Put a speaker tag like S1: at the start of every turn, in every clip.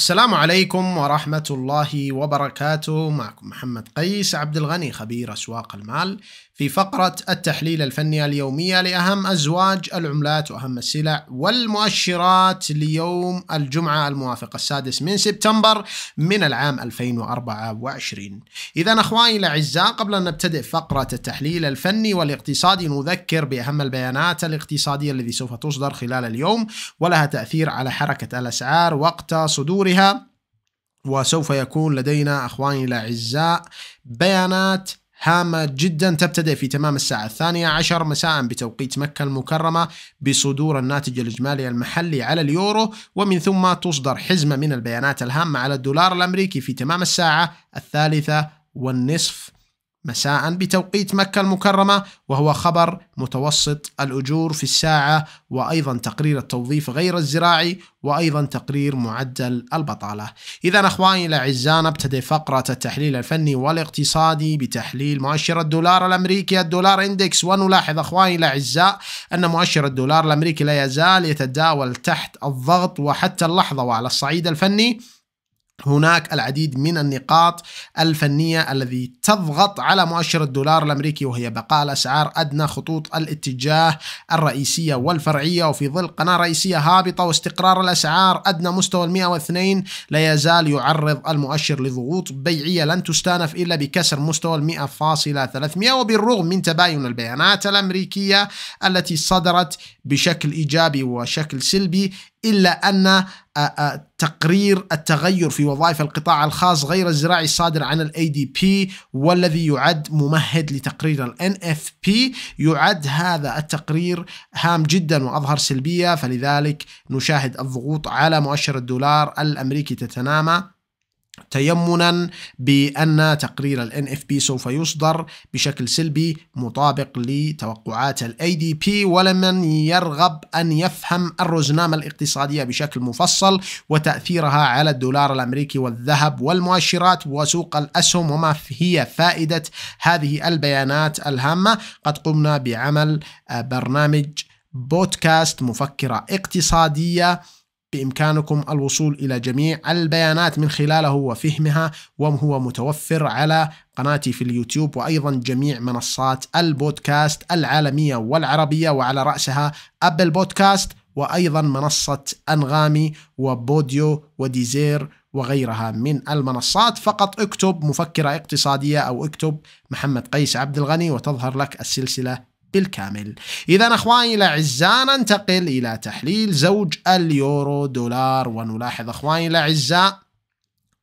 S1: السلام عليكم ورحمة الله وبركاته معكم محمد قيس عبد الغني خبير أسواق المال في فقرة التحليل الفني اليومية لأهم أزواج العملات وأهم السلع والمؤشرات ليوم الجمعة الموافق السادس من سبتمبر من العام 2024 إذا أخواني الأعزاء قبل أن نبتدئ فقرة التحليل الفني والاقتصادي نذكر بأهم البيانات الاقتصادية التي سوف تصدر خلال اليوم ولها تأثير على حركة الأسعار وقت صدور بها وسوف يكون لدينا أخواني الأعزاء بيانات هامة جدا تبتدئ في تمام الساعة الثانية عشر مساء بتوقيت مكة المكرمة بصدور الناتج الإجمالي المحلي على اليورو ومن ثم تصدر حزمة من البيانات الهامة على الدولار الأمريكي في تمام الساعة الثالثة والنصف مساء بتوقيت مكة المكرمة وهو خبر متوسط الأجور في الساعة وأيضا تقرير التوظيف غير الزراعي وأيضا تقرير معدل البطالة إذا أخواني الأعزاء نبتدئ فقرة التحليل الفني والاقتصادي بتحليل مؤشر الدولار الأمريكي الدولار إندكس ونلاحظ أخواني الأعزاء أن مؤشر الدولار الأمريكي لا يزال يتداول تحت الضغط وحتى اللحظة وعلى الصعيد الفني هناك العديد من النقاط الفنية التي تضغط على مؤشر الدولار الأمريكي وهي بقاء الأسعار أدنى خطوط الاتجاه الرئيسية والفرعية وفي ظل قناة رئيسية هابطة واستقرار الأسعار أدنى مستوى 102 لا يزال يعرض المؤشر لضغوط بيعية لن تستانف إلا بكسر مستوى 100.300 وبالرغم من تباين البيانات الأمريكية التي صدرت بشكل إيجابي وشكل سلبي إلا أن آه، آه، تقرير التغير في وظائف القطاع الخاص غير الزراعي الصادر عن الـ ADP والذي يعد ممهد لتقرير الـ NFP يعد هذا التقرير هام جدا واظهر سلبيه فلذلك نشاهد الضغوط على مؤشر الدولار الامريكي تتنامى تيمنا بأن تقرير الـ NFP سوف يصدر بشكل سلبي مطابق لتوقعات الـ ADP ولمن يرغب أن يفهم الرزنامة الاقتصادية بشكل مفصل وتأثيرها على الدولار الأمريكي والذهب والمؤشرات وسوق الأسهم وما هي فائدة هذه البيانات الهامة قد قمنا بعمل آه، برنامج بودكاست مفكرة اقتصادية بإمكانكم الوصول إلى جميع البيانات من خلاله وفهمها وهو متوفر على قناتي في اليوتيوب وأيضا جميع منصات البودكاست العالمية والعربية وعلى رأسها أبل بودكاست وأيضا منصة أنغامي وبوديو وديزير وغيرها من المنصات فقط اكتب مفكرة اقتصادية أو اكتب محمد قيس عبد الغني وتظهر لك السلسلة بالكامل إذا أخواني الأعزاء ننتقل إلى تحليل زوج اليورو دولار ونلاحظ أخواني الأعزاء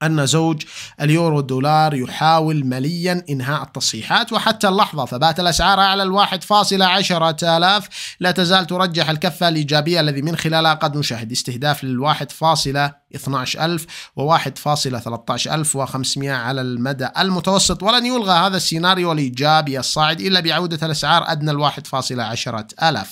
S1: أن زوج اليورو دولار يحاول مليا إنهاء التصحيحات وحتى اللحظة فبات الأسعار أعلى الواحد فاصلة عشرة آلاف لا تزال ترجح الكفة الإيجابية الذي من خلالها قد نشاهد استهداف للواحد فاصلة 12000 و1.13500 على المدى المتوسط ولن يلغى هذا السيناريو الإيجابي الصاعد إلا بعودة الأسعار أدنى ال 1.10000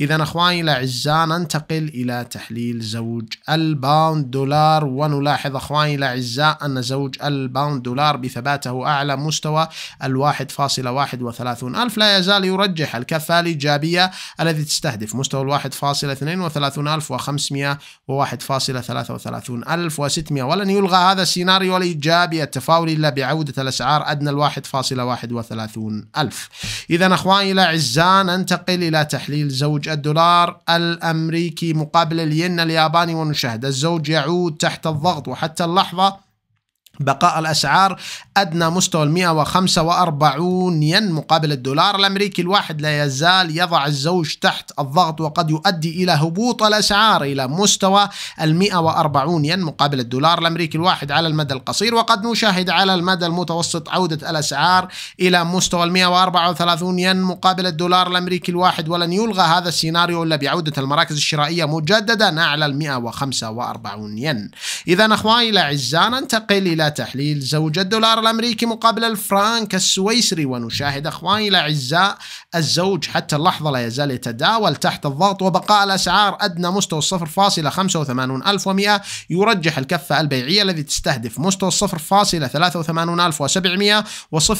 S1: إذا أخواني الأعزاء ننتقل إلى تحليل زوج الباوند دولار ونلاحظ أخواني الأعزاء أن زوج الباوند دولار بثباته أعلى مستوى ال 1.31000 لا يزال يرجح الكفة الإيجابية التي تستهدف مستوى ال 1.32500 و 1.33 وستمائة ولن يلغى هذا السيناريو الإيجابي التفاؤلي إلا بعودة الأسعار أدنى وثلاثون ألف إذا أخواني الأعزاء ننتقل إلى تحليل زوج الدولار الأمريكي مقابل الين الياباني ونشاهد الزوج يعود تحت الضغط وحتى اللحظة بقاء الأسعار أدنى مستوى 145 ين مقابل الدولار الأمريكي الواحد لا يزال يضع الزوج تحت الضغط وقد يؤدي إلى هبوط الأسعار إلى مستوى 140 ين مقابل الدولار الأمريكي الواحد على المدى القصير وقد نشاهد على المدى المتوسط عودة الأسعار إلى مستوى 134 ين مقابل الدولار الأمريكي الواحد ولن يلغى هذا السيناريو إلا بعودة المراكز الشرائية مجددا أعلى 145 ين إذا أخواني الأعزاء ننتقل إلى تحليل زوج الدولار الأمريكي مقابل الفرنك السويسري ونشاهد أخواني الأعزاء الزوج حتى اللحظة لا يزال يتداول تحت الضغط وبقاء الأسعار أدنى مستوى 0.85100 يرجح الكفة البيعية الذي تستهدف مستوى 0.83700 و 0.82400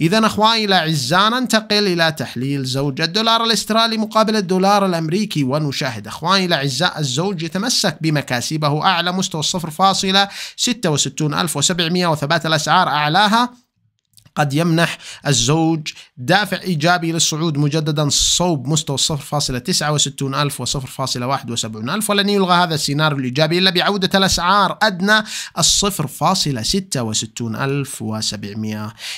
S1: إذا أخواني الأعزاء ننتقل إلى تحليل زوج الدولار الأسترالي مقابل الدولار الأمريكي ونشاهد أخواني الأعزاء الزوج يتمسك بمكاسبه قريبه أعلى مستوى الصفر وثبات الأسعار أعلاها قد يمنح الزوج دافع إيجابي للصعود مجددا صوب مستوى 0.69 ألف و 0.71 ألف ولن يلغى هذا السيناريو الإيجابي إلا بعودة الأسعار أدنى الصفر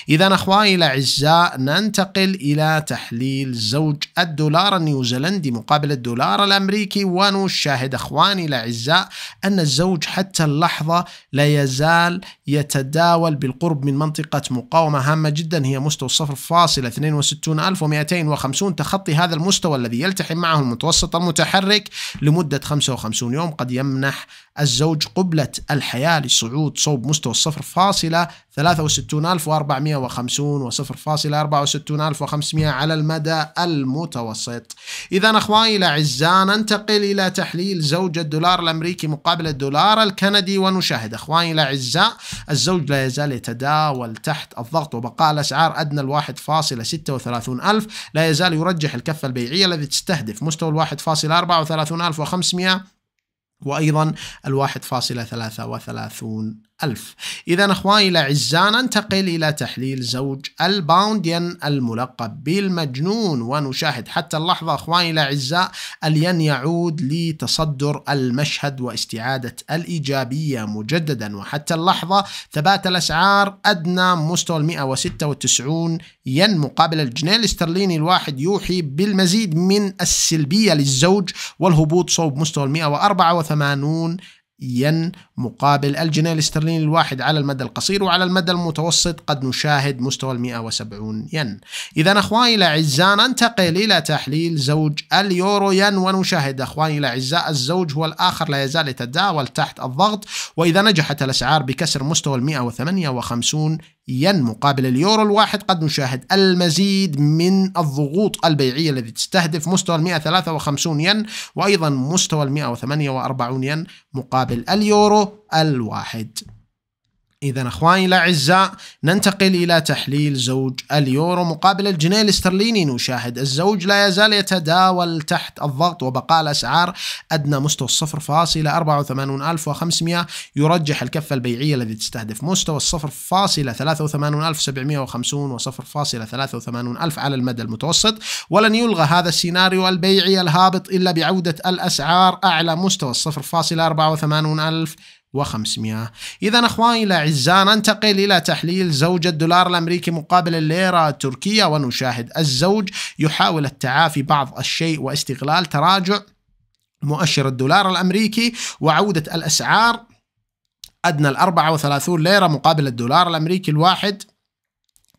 S1: إذا أخواني الأعزاء ننتقل إلى تحليل زوج الدولار النيوزيلندي مقابل الدولار الأمريكي ونشاهد أخواني الأعزاء أن الزوج حتى اللحظة لا يزال يتداول بالقرب من منطقة مقاومة هامة جدا هي مستوى 0.62250 تخطي هذا المستوى الذي يلتحم معه المتوسط المتحرك لمدة 55 يوم قد يمنح الزوج قبلة الحياة لصعود صوب مستوى الصفر فاصلة 63450 وصفر فاصلة 64500 على المدى المتوسط إذا أخواني الأعزاء ننتقل إلى تحليل زوج الدولار الأمريكي مقابل الدولار الكندي ونشاهد أخواني الأعزاء الزوج لا يزال يتداول تحت الضغط وبقاء الأسعار أدنى الواحد فاصلة 36 ألف لا يزال يرجح الكفة البيعية الذي تستهدف مستوى الواحد فاصلة 34500 وأيضا الواحد فاصلة ثلاثة وثلاثون ألف إذا أخواني الأعزاء ننتقل إلى تحليل زوج الباونديان الملقب بالمجنون ونشاهد حتى اللحظة أخواني الأعزاء الين يعود لتصدر المشهد واستعادة الإيجابية مجددا وحتى اللحظة ثبات الأسعار أدنى مستوى 196 ين مقابل الجنيه الاسترليني الواحد يوحي بالمزيد من السلبية للزوج والهبوط صوب مستوى 184 ين مقابل الجنيه الاسترليني الواحد على المدى القصير وعلى المدى المتوسط قد نشاهد مستوى ال 170 ين إذا أخواني الأعزاء ننتقل إلى تحليل زوج اليورو ين ونشاهد أخواني الأعزاء الزوج هو الآخر لا يزال يتداول تحت الضغط وإذا نجحت الأسعار بكسر مستوى ال 158 ين مقابل اليورو الواحد قد نشاهد المزيد من الضغوط البيعية التي تستهدف مستوى 153 ين وأيضا مستوى 148 ين مقابل اليورو الواحد إذا أخواني الأعزاء ننتقل إلى تحليل زوج اليورو مقابل الجنيه الاسترليني نشاهد الزوج لا يزال يتداول تحت الضغط وبقاء الأسعار أدنى مستوى الصفر فاصلة يرجح الكفة البيعية الذي تستهدف مستوى الصفر فاصلة 0.83000 وصفر فاصلة على المدى المتوسط ولن يلغى هذا السيناريو البيعي الهابط إلا بعودة الأسعار أعلى مستوى الصفر فاصلة وخمسمائة إذا أخواني الأعزاء ننتقل إلى تحليل زوج الدولار الأمريكي مقابل الليرة التركية ونشاهد الزوج يحاول التعافي بعض الشيء واستغلال تراجع مؤشر الدولار الأمريكي وعودة الأسعار أدنى ال 34 ليرة مقابل الدولار الأمريكي الواحد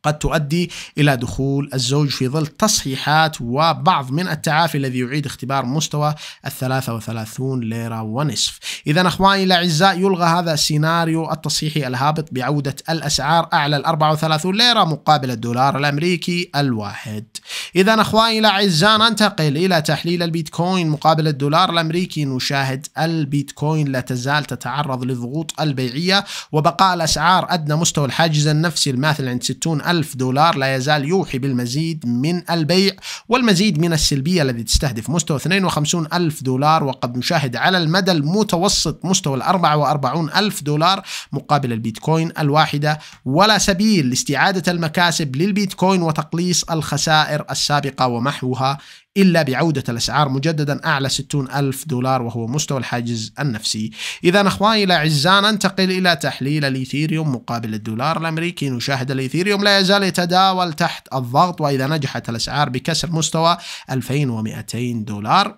S1: قد تؤدي إلى دخول الزوج في ظل تصحيحات وبعض من التعافي الذي يعيد اختبار مستوى ال 33 ليرة ونصف إذا أخواني الأعزاء يلغى هذا السيناريو التصحيحي الهابط بعودة الأسعار أعلى ال 34 ليرة مقابل الدولار الأمريكي الواحد إذا أخواني الأعزاء ننتقل إلى تحليل البيتكوين مقابل الدولار الأمريكي نشاهد البيتكوين لا تزال تتعرض لضغوط البيعية وبقاء الأسعار أدنى مستوى الحاجز النفسي الماثل عند 60 ألف دولار لا يزال يوحي بالمزيد من البيع والمزيد من السلبية الذي تستهدف مستوى 52 ألف دولار وقد نشاهد على المدى المتوسط مستوى ال 44 ألف دولار مقابل البيتكوين الواحدة ولا سبيل لاستعادة المكاسب للبيتكوين وتقليص الخسائر السابقة ومحوها إلا بعودة الأسعار مجددا أعلى 60 ألف دولار وهو مستوى الحاجز النفسي إذا أخواني الأعزاء ننتقل إلى تحليل الإيثيريوم مقابل الدولار الأمريكي نشاهد الإيثيريوم لا يزال يتداول تحت الضغط وإذا نجحت الأسعار بكسر مستوى 2200 دولار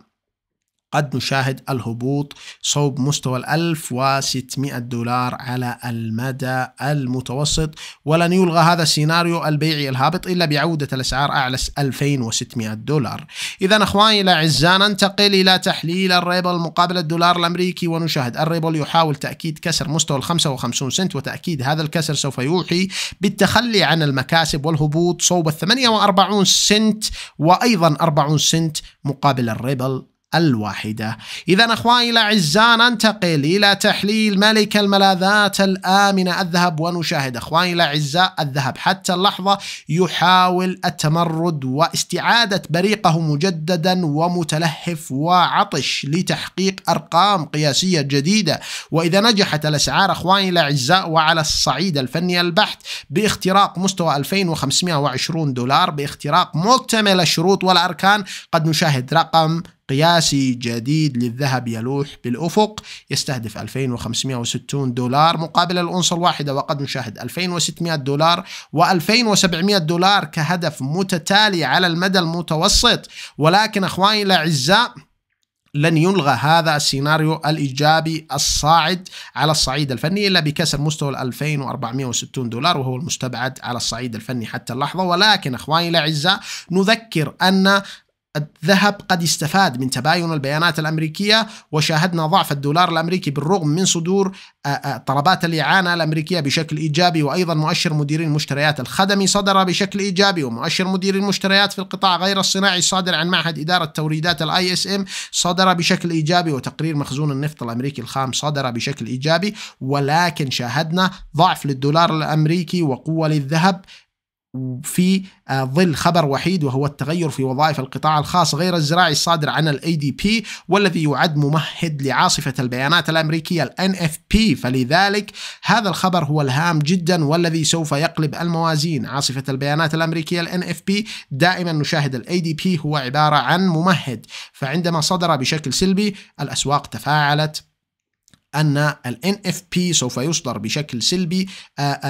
S1: قد نشاهد الهبوط صوب مستوى ال 1600 دولار على المدى المتوسط ولن يلغى هذا السيناريو البيعي الهابط إلا بعودة الأسعار أعلى 2600 دولار إذا أخواني الأعزاء ننتقل إلى تحليل الريبل مقابل الدولار الأمريكي ونشاهد الريبل يحاول تأكيد كسر مستوى ال 55 سنت وتأكيد هذا الكسر سوف يوحي بالتخلي عن المكاسب والهبوط صوب ال 48 سنت وأيضا 40 سنت مقابل الريبل الواحدة إذا أخواني الأعزاء ننتقل إلى تحليل ملك الملاذات الآمنة الذهب ونشاهد أخواني الأعزاء الذهب حتى اللحظة يحاول التمرد واستعادة بريقه مجددا ومتلهف وعطش لتحقيق أرقام قياسية جديدة وإذا نجحت الأسعار أخواني الأعزاء وعلى الصعيد الفني البحت باختراق مستوى 2520 دولار باختراق مكتمل الشروط والأركان قد نشاهد رقم قياسي جديد للذهب يلوح بالأفق يستهدف 2560 دولار مقابل الأونصة الواحدة وقد نشاهد 2600 دولار و2700 دولار كهدف متتالي على المدى المتوسط ولكن أخواني الأعزاء لن يلغى هذا السيناريو الإيجابي الصاعد على الصعيد الفني إلا بكسر مستوى ال 2460 دولار وهو المستبعد على الصعيد الفني حتى اللحظة ولكن أخواني الأعزاء نذكر أن الذهب قد استفاد من تباين البيانات الامريكيه وشاهدنا ضعف الدولار الامريكي بالرغم من صدور آه، آه، طلبات الاعانه الامريكيه بشكل ايجابي وايضا مؤشر مديري المشتريات الخدمي صدر بشكل ايجابي ومؤشر مديري المشتريات في القطاع غير الصناعي الصادر عن معهد اداره توريدات الاي اس ام صدر بشكل ايجابي وتقرير مخزون النفط الامريكي الخام صدر بشكل ايجابي ولكن شاهدنا ضعف للدولار الامريكي وقوه للذهب في آه، ظل خبر وحيد وهو التغير في وظائف القطاع الخاص غير الزراعي الصادر عن الاي دي بي والذي يعد ممهد لعاصفه البيانات الامريكيه الان اف بي فلذلك هذا الخبر هو الهام جدا والذي سوف يقلب الموازين عاصفه البيانات الامريكيه الان اف بي دائما نشاهد الاي دي بي هو عباره عن ممهد فعندما صدر بشكل سلبي الاسواق تفاعلت أن ال NFP سوف يصدر بشكل سلبي آه، آه،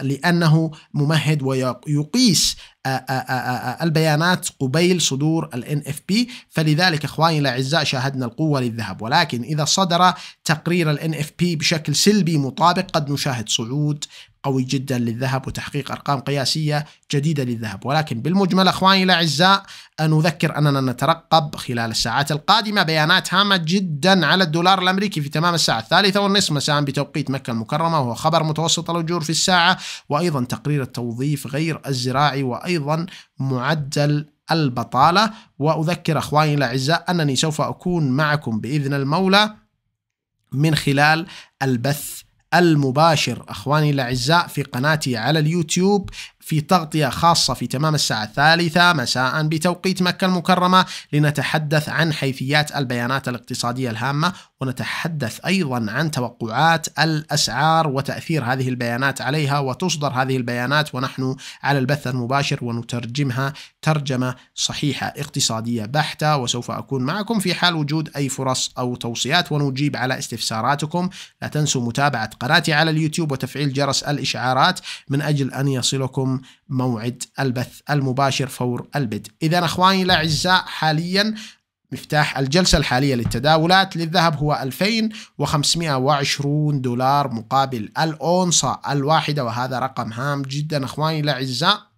S1: آه، لأنه ممهد ويقيس البيانات قبيل صدور ال NFP فلذلك إخواني الأعزاء شاهدنا القوة للذهب ولكن إذا صدر تقرير ال NFP بشكل سلبي مطابق قد نشاهد صعود قوي جدا للذهب وتحقيق أرقام قياسية جديدة للذهب ولكن بالمجمل أخواني الأعزاء نذكر أننا نترقب خلال الساعات القادمة بيانات هامة جدا على الدولار الأمريكي في تمام الساعة الثالثة والنصف مساء بتوقيت مكة المكرمة وهو خبر متوسط الأجور في الساعة وأيضا تقرير التوظيف غير الزراعي وأيضا معدل البطالة وأذكر أخواني الأعزاء أنني سوف أكون معكم بإذن المولى من خلال البث المباشر أخواني الأعزاء في قناتي على اليوتيوب في تغطية خاصة في تمام الساعة الثالثة مساء بتوقيت مكة المكرمة لنتحدث عن حيثيات البيانات الاقتصادية الهامة ونتحدث أيضا عن توقعات الأسعار وتأثير هذه البيانات عليها وتصدر هذه البيانات ونحن على البث المباشر ونترجمها ترجمة صحيحة اقتصادية بحتة وسوف أكون معكم في حال وجود أي فرص أو توصيات ونجيب على استفساراتكم لا تنسوا متابعة قناتي على اليوتيوب وتفعيل جرس الإشعارات من أجل أن يصلكم موعد البث المباشر فور البدء إذا أخواني الأعزاء حاليا مفتاح الجلسة الحالية للتداولات للذهب هو 2520 دولار مقابل الأونصة الواحدة وهذا رقم هام جدا أخواني الأعزاء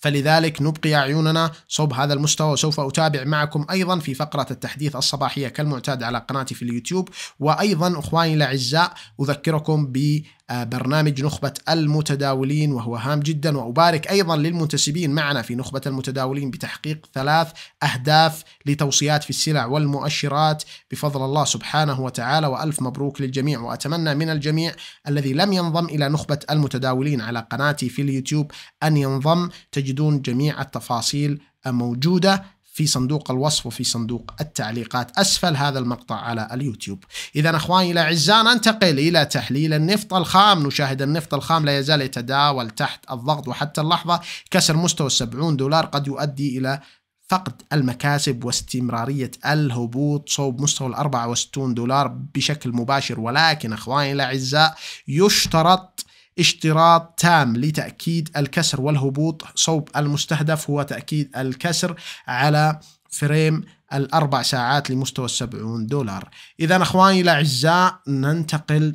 S1: فلذلك نبقي أعيننا صوب هذا المستوى وسوف أتابع معكم أيضا في فقرة التحديث الصباحية كالمعتاد على قناتي في اليوتيوب وأيضا أخواني الأعزاء أذكركم ب آه، برنامج نخبة المتداولين وهو هام جدا وأبارك أيضا للمنتسبين معنا في نخبة المتداولين بتحقيق ثلاث أهداف لتوصيات في السلع والمؤشرات بفضل الله سبحانه وتعالى وألف مبروك للجميع وأتمنى من الجميع الذي لم ينضم إلى نخبة المتداولين على قناتي في اليوتيوب أن ينضم تجدون جميع التفاصيل موجودة في صندوق الوصف وفي صندوق التعليقات أسفل هذا المقطع على اليوتيوب إذا أخواني الأعزاء ننتقل إلى تحليل النفط الخام نشاهد النفط الخام لا يزال يتداول تحت الضغط وحتى اللحظة كسر مستوى 70 دولار قد يؤدي إلى فقد المكاسب واستمرارية الهبوط صوب مستوى ال 64 دولار بشكل مباشر ولكن أخواني الأعزاء يشترط اشتراط تام لتأكيد الكسر والهبوط صوب المستهدف هو تأكيد الكسر على فريم الأربع ساعات لمستوى السبعون دولار إذا أخواني الأعزاء ننتقل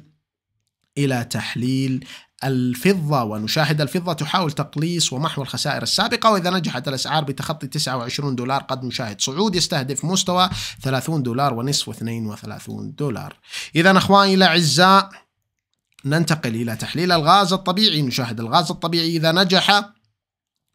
S1: إلى تحليل الفضة ونشاهد الفضة تحاول تقليص ومحو الخسائر السابقة وإذا نجحت الأسعار بتخطي 29 دولار قد نشاهد صعود يستهدف مستوى 30 دولار ونصف و32 دولار إذا أخواني الأعزاء ننتقل إلى تحليل الغاز الطبيعي نشاهد الغاز الطبيعي إذا نجح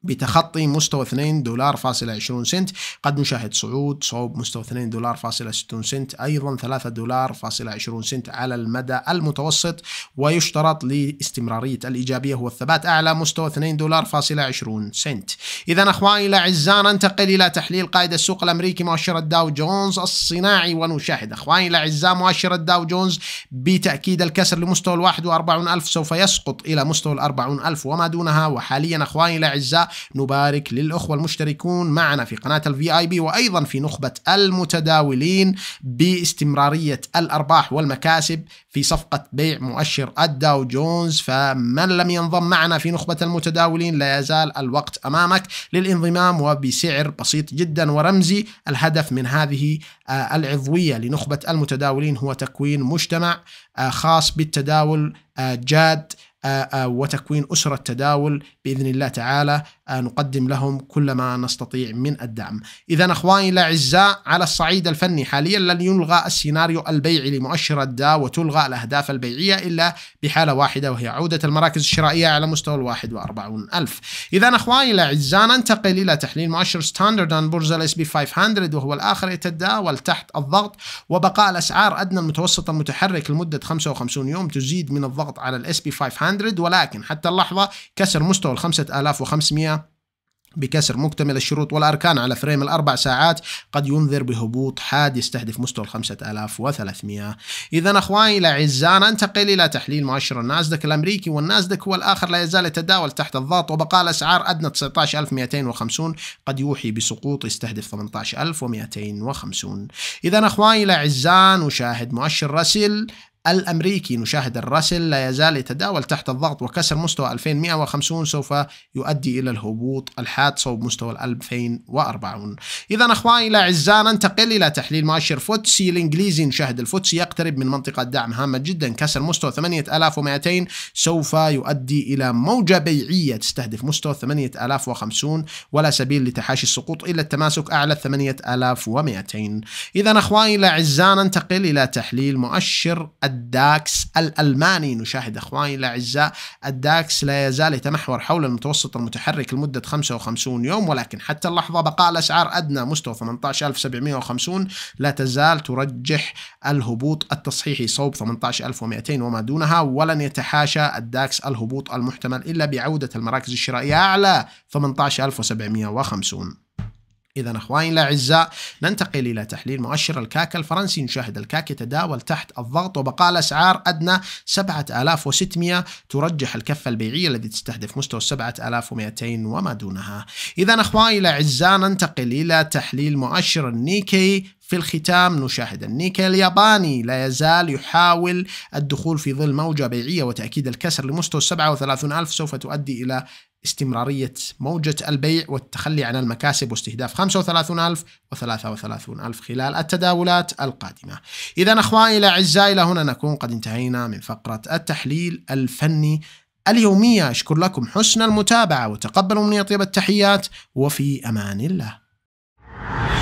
S1: بتخطي مستوى 2 دولار فاصلة 20 سنت قد نشاهد صعود صوب مستوى 2 دولار فاصلة 60 سنت أيضا 3 دولار فاصلة 20 سنت على المدى المتوسط ويشترط لاستمرارية الإيجابية هو الثبات أعلى مستوى 2 دولار فاصلة 20 سنت إذا أخواني الأعزاء ننتقل إلى تحليل قائد السوق الأمريكي مؤشر الداو جونز الصناعي ونشاهد أخواني الأعزاء مؤشر الداو جونز بتأكيد الكسر لمستوى ال 41000 سوف يسقط إلى مستوى ال 40000 وما دونها وحاليا أخواني الأعزاء نبارك للأخوة المشتركون معنا في قناة الفي آي بي وأيضا في نخبة المتداولين باستمرارية الأرباح والمكاسب في صفقة بيع مؤشر الداو جونز فمن لم ينضم معنا في نخبة المتداولين لا يزال الوقت أمامك للانضمام وبسعر بسيط جدا ورمزي الهدف من هذه آه، العضوية لنخبة المتداولين هو تكوين مجتمع آه، خاص بالتداول آه، جاد آه، آه، وتكوين أسرة تداول بإذن الله تعالى آه، نقدم لهم كل ما نستطيع من الدعم إذا أخواني الأعزاء على الصعيد الفني حاليا لن يلغى السيناريو البيعي لمؤشر الدا وتلغى الأهداف البيعية إلا بحالة واحدة وهي عودة المراكز الشرائية على مستوى الواحد وأربعون ألف إذا أخواني الأعزاء ننتقل إلى تحليل مؤشر ستاندرد أند بورز الاس بي 500 وهو الآخر يتداول تحت الضغط وبقاء الأسعار أدنى المتوسط المتحرك لمدة 55 يوم تزيد من الضغط على الاس بي 500 ولكن حتى اللحظة كسر مستوى ال 5500 بكسر مكتمل الشروط والأركان على فريم الأربع ساعات قد ينذر بهبوط حاد يستهدف مستوى 5300 إذا أخواني الأعزاء ننتقل إلى تحليل مؤشر الناسدك الأمريكي والناسدك والآخر لا يزال يتداول تحت الضغط وبقاء الأسعار أدنى 19250 قد يوحي بسقوط يستهدف 18250 إذا أخواني الأعزاء نشاهد مؤشر راسل الأمريكي نشاهد الرسل لا يزال يتداول تحت الضغط وكسر مستوى 2150 سوف يؤدي إلى الهبوط الحاد صوب مستوى 2040 إذا أخواني الأعزاء ننتقل إلى تحليل مؤشر فوتسي الإنجليزي نشاهد الفوتسي يقترب من منطقة دعم هامة جدا كسر مستوى 8200 سوف يؤدي إلى موجة بيعية تستهدف مستوى 8050 ولا سبيل لتحاشي السقوط إلا التماسك أعلى 8200 إذا أخواني الأعزاء ننتقل إلى تحليل مؤشر الداكس الألماني نشاهد أخواني الأعزاء الداكس لا يزال يتمحور حول المتوسط المتحرك لمدة 55 يوم ولكن حتى اللحظة بقاء الأسعار أدنى مستوى 18750 لا تزال ترجح الهبوط التصحيحي صوب 18200 وما دونها ولن يتحاشى الداكس الهبوط المحتمل إلا بعودة المراكز الشرائية أعلى 18750 إذا أخواني الأعزاء ننتقل إلى تحليل مؤشر الكاك الفرنسي نشاهد الكاك يتداول تحت الضغط وبقاء الأسعار أدنى 7600 ترجح الكفة البيعية التي تستهدف مستوى 7200 وما دونها إذا أخواني الأعزاء ننتقل إلى تحليل مؤشر النيكي في الختام نشاهد النيكي الياباني لا يزال يحاول الدخول في ظل موجة بيعية وتأكيد الكسر لمستوى 37000 سوف تؤدي إلى استمرارية موجة البيع والتخلي عن المكاسب واستهداف و 33000 خلال التداولات القادمة إذا أخواني الأعزاء إلى هنا نكون قد انتهينا من فقرة التحليل الفني اليومية أشكر لكم حسن المتابعة وتقبلوا مني طيب التحيات وفي أمان الله